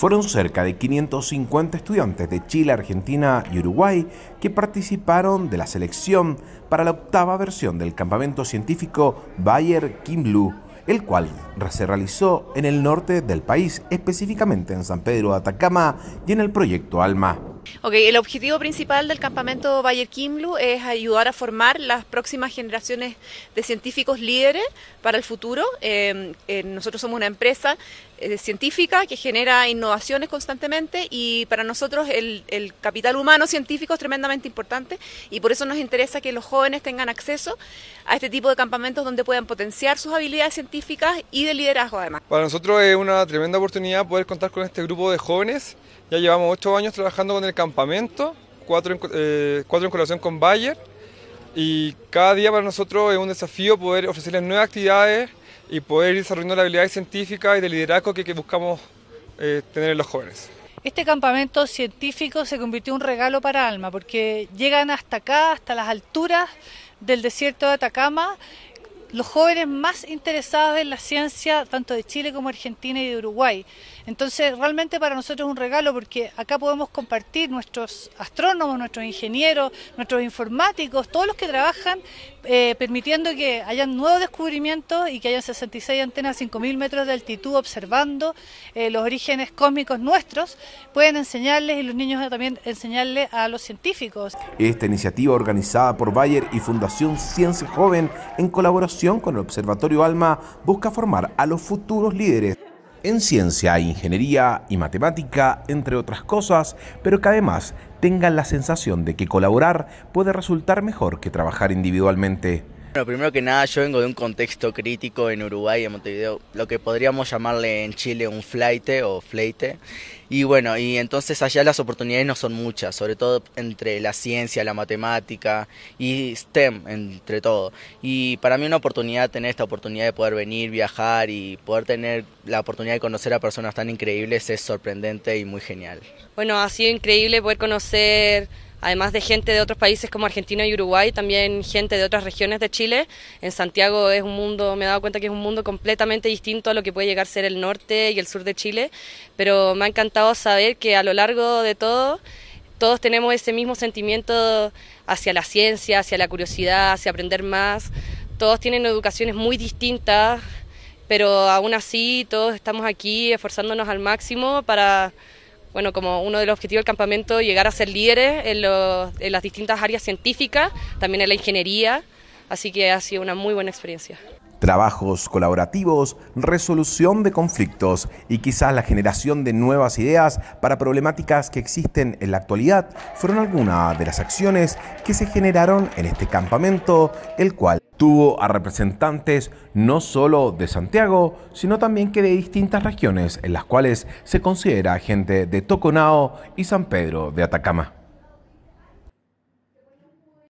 Fueron cerca de 550 estudiantes de Chile, Argentina y Uruguay que participaron de la selección para la octava versión del campamento científico Bayer Kimblu, el cual se realizó en el norte del país, específicamente en San Pedro de Atacama y en el proyecto ALMA. el objetivo principal del campamento Bayer Kimlu es ayudar a formar las próximas generaciones de científicos líderes para el futuro. Eh, eh, nosotros somos una empresa eh, científica que genera innovaciones constantemente y para nosotros el, capital humano científico es tremendamente importante y por eso nos interesa que los jóvenes tengan acceso a este tipo de campamentos donde puedan potenciar sus habilidades científicas y de liderazgo además. Para nosotros es una tremenda oportunidad poder contar con este grupo de jóvenes. Ya llevamos ocho años trabajando con el campamento, cuatro en, eh, cuatro en colaboración con Bayer y cada día para nosotros es un desafío poder ofrecerles nuevas actividades y poder ir desarrollando la habilidad científica y de liderazgo que, buscamos eh, tener en los jóvenes. Este campamento científico se convirtió en un regalo para Alma, porque llegan hasta acá, hasta las alturas del desierto de Atacama, los jóvenes más interesados en la ciencia, tanto de Chile como Argentina y de Uruguay. Entonces, realmente para nosotros es un regalo porque acá podemos compartir nuestros astrónomos, nuestros ingenieros, nuestros informáticos, todos los que trabajan, eh, permitiendo que hayan nuevos descubrimientos y que hayan 66 antenas a 5.000 metros de altitud observando eh, los orígenes cósmicos nuestros, pueden enseñarles y los niños también enseñarles a los científicos. Esta iniciativa organizada por Bayer y Fundación Ciencia Joven en colaboración con el Observatorio Alma, busca formar a los futuros líderes en ciencia, ingeniería y matemática, entre otras cosas, pero que además tengan la sensación de que colaborar puede resultar mejor que trabajar individualmente. Bueno, primero que nada, yo vengo de un contexto crítico en Uruguay, en Montevideo, lo que podríamos llamarle en Chile un flaite o fleite. Y bueno, y entonces allá las oportunidades no son muchas, sobre todo entre la ciencia, la matemática y STEM, entre todo. Y para mí una oportunidad tener esta oportunidad de poder venir, viajar y poder tener la oportunidad de conocer a personas tan increíbles es sorprendente y muy genial. Bueno, ha sido increíble poder conocer además de gente de otros países como Argentina y Uruguay, también gente de otras regiones de Chile. En Santiago es un mundo, me he dado cuenta que es un mundo completamente distinto a lo que puede llegar a ser el norte y el sur de Chile, pero me ha encantado saber que a lo largo de todo todos tenemos ese mismo sentimiento hacia la ciencia, hacia la curiosidad, hacia aprender más. Todos tienen educaciones muy distintas, pero aún así todos estamos aquí esforzándonos al máximo para bueno, como uno de los objetivos del campamento, llegar a ser líderes en, en las distintas áreas científicas, también en la ingeniería, así que ha sido una muy buena experiencia trabajos colaborativos, resolución de conflictos y quizás la generación de nuevas ideas para problemáticas que existen en la actualidad fueron algunas de las acciones que se generaron en este campamento, el cual tuvo a representantes no solo de Santiago, sino también que de distintas regiones en las cuales se considera gente de Toconao y San Pedro de Atacama.